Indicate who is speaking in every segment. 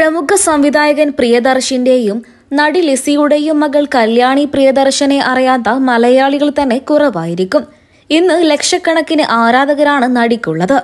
Speaker 1: പ്രമുഖ സംവിധായകൻ പ്രിയദർശിന്റെയും നടി ലിസിയുടെയും മകൾ കല്യാണി പ്രിയദർശനെ അറിയാത്ത മലയാളികൾ തന്നെ കുറവായിരിക്കും ഇന്ന് ലക്ഷക്കണക്കിന് ആരാധകരാണ് നടിക്കുള്ളത്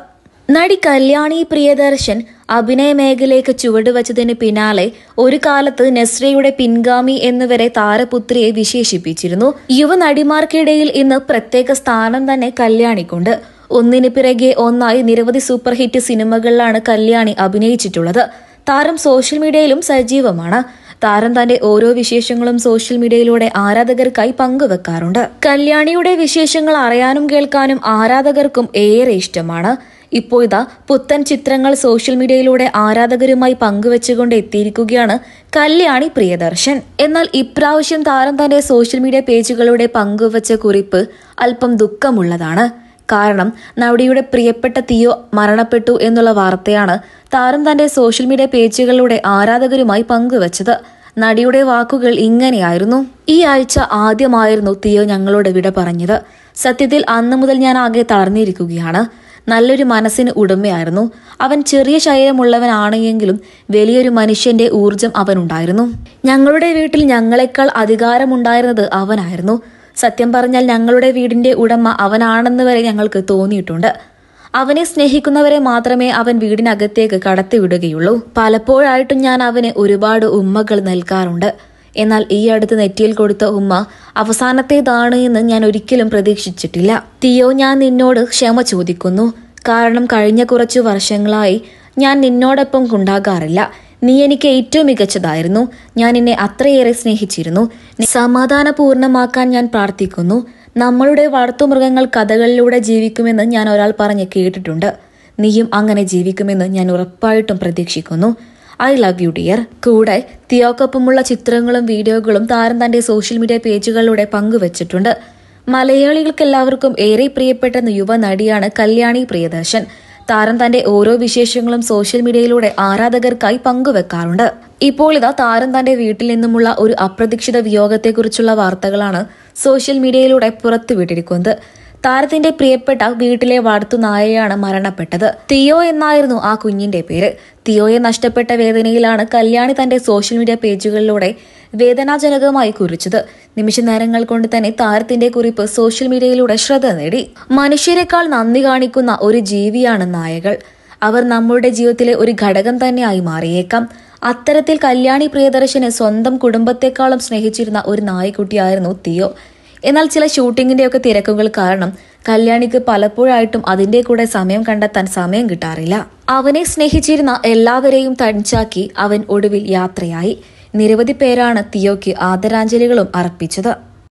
Speaker 1: നടി കല്യാണി പ്രിയദർശൻ അഭിനയ മേഖലയ്ക്ക് ചുവടുവച്ചതിന് പിന്നാലെ ഒരു കാലത്ത് നെസ്രയുടെ പിൻഗാമി എന്നിവരെ താരപുത്രിയെ വിശേഷിപ്പിച്ചിരുന്നു യുവനടിമാർക്കിടയിൽ ഇന്ന് പ്രത്യേക സ്ഥാനം തന്നെ കല്യാണിക്കുണ്ട് ഒന്നിന് പിറകെ ഒന്നായി നിരവധി സൂപ്പർഹിറ്റ് സിനിമകളിലാണ് കല്യാണി അഭിനയിച്ചിട്ടുള്ളത് താരം സോഷ്യൽ മീഡിയയിലും സജീവമാണ് താരം തന്റെ ഓരോ വിശേഷങ്ങളും സോഷ്യൽ മീഡിയയിലൂടെ ആരാധകർക്കായി പങ്കുവെക്കാറുണ്ട് കല്യാണിയുടെ വിശേഷങ്ങൾ അറിയാനും കേൾക്കാനും ആരാധകർക്കും ഏറെ ഇഷ്ടമാണ് ഇപ്പോൾ ഇതാ പുത്തൻ ചിത്രങ്ങൾ സോഷ്യൽ മീഡിയയിലൂടെ ആരാധകരുമായി പങ്കുവെച്ചുകൊണ്ട് എത്തിയിരിക്കുകയാണ് കല്യാണി പ്രിയദർശൻ എന്നാൽ ഇപ്രാവശ്യം താരം തന്റെ സോഷ്യൽ മീഡിയ പേജുകളുടെ പങ്കുവച്ച കുറിപ്പ് അല്പം ദുഃഖമുള്ളതാണ് കാരണം നടിയുടെ പ്രിയപ്പെട്ട തിയോ മരണപ്പെട്ടു എന്നുള്ള വാർത്തയാണ് താരം തന്റെ സോഷ്യൽ മീഡിയ പേജുകളിലൂടെ ആരാധകരുമായി പങ്കുവച്ചത് നടിയുടെ വാക്കുകൾ ഇങ്ങനെയായിരുന്നു ഈ ആഴ്ച ആദ്യമായിരുന്നു തിയോ ഞങ്ങളോട് വിട പറഞ്ഞത് സത്യത്തിൽ അന്നു മുതൽ ഞാൻ ആകെ തളർന്നിരിക്കുകയാണ് നല്ലൊരു മനസ്സിന് ഉടമയായിരുന്നു അവൻ ചെറിയ ശരീരമുള്ളവനാണെങ്കിലും വലിയൊരു മനുഷ്യന്റെ ഊർജം അവനുണ്ടായിരുന്നു ഞങ്ങളുടെ വീട്ടിൽ ഞങ്ങളെക്കാൾ അധികാരമുണ്ടായിരുന്നത് അവനായിരുന്നു സത്യം പറഞ്ഞാൽ ഞങ്ങളുടെ വീടിന്റെ ഉടമ അവനാണെന്ന് വരെ ഞങ്ങൾക്ക് തോന്നിയിട്ടുണ്ട് അവനെ സ്നേഹിക്കുന്നവരെ മാത്രമേ അവൻ വീടിനകത്തേക്ക് കടത്തിവിടുകയുള്ളൂ പലപ്പോഴായിട്ടും ഞാൻ അവന് ഒരുപാട് ഉമ്മകൾ നൽകാറുണ്ട് എന്നാൽ ഈ അടുത്ത് നെറ്റിയിൽ കൊടുത്ത ഉമ്മ അവസാനത്തേതാണ് എന്ന് ഞാൻ ഒരിക്കലും പ്രതീക്ഷിച്ചിട്ടില്ല തിയോ ഞാൻ നിന്നോട് ക്ഷമ ചോദിക്കുന്നു കാരണം കഴിഞ്ഞ കുറച്ചു വർഷങ്ങളായി ഞാൻ നിന്നോടൊപ്പം ഉണ്ടാകാറില്ല നീ എനിക്ക് ഏറ്റവും മികച്ചതായിരുന്നു ഞാൻ എന്നെ അത്രയേറെ സ്നേഹിച്ചിരുന്നു സമാധാനപൂർണമാക്കാൻ ഞാൻ പ്രാർത്ഥിക്കുന്നു നമ്മളുടെ വളർത്തുമൃഗങ്ങൾ കഥകളിലൂടെ ജീവിക്കുമെന്ന് ഞാൻ ഒരാൾ പറഞ്ഞ് കേട്ടിട്ടുണ്ട് നീയും അങ്ങനെ ജീവിക്കുമെന്ന് ഞാൻ ഉറപ്പായിട്ടും പ്രതീക്ഷിക്കുന്നു ഐ ലവ് യു ഡിയർ കൂടെ തിയോക്കൊപ്പമുള്ള ചിത്രങ്ങളും വീഡിയോകളും താരം തന്റെ സോഷ്യൽ മീഡിയ പേജുകളിലൂടെ പങ്കുവച്ചിട്ടുണ്ട് മലയാളികൾക്കെല്ലാവർക്കും ഏറെ പ്രിയപ്പെട്ട യുവ നടിയാണ് കല്യാണി പ്രിയദർശൻ താരം തന്റെ ഓരോ വിശേഷങ്ങളും സോഷ്യൽ മീഡിയയിലൂടെ ആരാധകർക്കായി പങ്കുവെക്കാറുണ്ട് ഇപ്പോൾ ഇതാ താരം തന്റെ വീട്ടിൽ നിന്നുമുള്ള ഒരു അപ്രതീക്ഷിത വിയോഗത്തെക്കുറിച്ചുള്ള വാർത്തകളാണ് സോഷ്യൽ മീഡിയയിലൂടെ പുറത്തുവിട്ടിരിക്കുന്നത് താരത്തിന്റെ പ്രിയപ്പെട്ട വീട്ടിലെ വളർത്തു നായയാണ് മരണപ്പെട്ടത് തിയോ എന്നായിരുന്നു ആ കുഞ്ഞിന്റെ പേര് തിയോയെ നഷ്ടപ്പെട്ട വേദനയിലാണ് കല്യാണി തന്റെ സോഷ്യൽ മീഡിയ പേജുകളിലൂടെ വേദനാജനകമായി കുറിച്ചത് നിമിഷ നേരങ്ങൾ കൊണ്ട് തന്നെ താരത്തിന്റെ കുറിപ്പ് സോഷ്യൽ മീഡിയയിലൂടെ ശ്രദ്ധ നേടി മനുഷ്യരെക്കാൾ നന്ദി കാണിക്കുന്ന ഒരു ജീവിയാണ് നായകൾ അവർ നമ്മുടെ ജീവിതത്തിലെ ഒരു ഘടകം തന്നെയായി മാറിയേക്കാം അത്തരത്തിൽ കല്യാണി പ്രിയദർശന് സ്വന്തം കുടുംബത്തെക്കാളും സ്നേഹിച്ചിരുന്ന ഒരു നായ്ക്കുട്ടിയായിരുന്നു തിയോ എന്നാൽ ചില ഷൂട്ടിങ്ങിന്റെയൊക്കെ തിരക്കുകൾ കാരണം കല്യാണിക്ക് പലപ്പോഴായിട്ടും അതിന്റെ കൂടെ സമയം കണ്ടെത്താൻ സമയം കിട്ടാറില്ല അവനെ സ്നേഹിച്ചിരുന്ന എല്ലാവരെയും തനിച്ചാക്കി അവൻ ഒടുവിൽ യാത്രയായി നിരവധി പേരാണ് തിയോയ്ക്ക് ആദരാഞ്ജലികളും അർപ്പിച്ചത്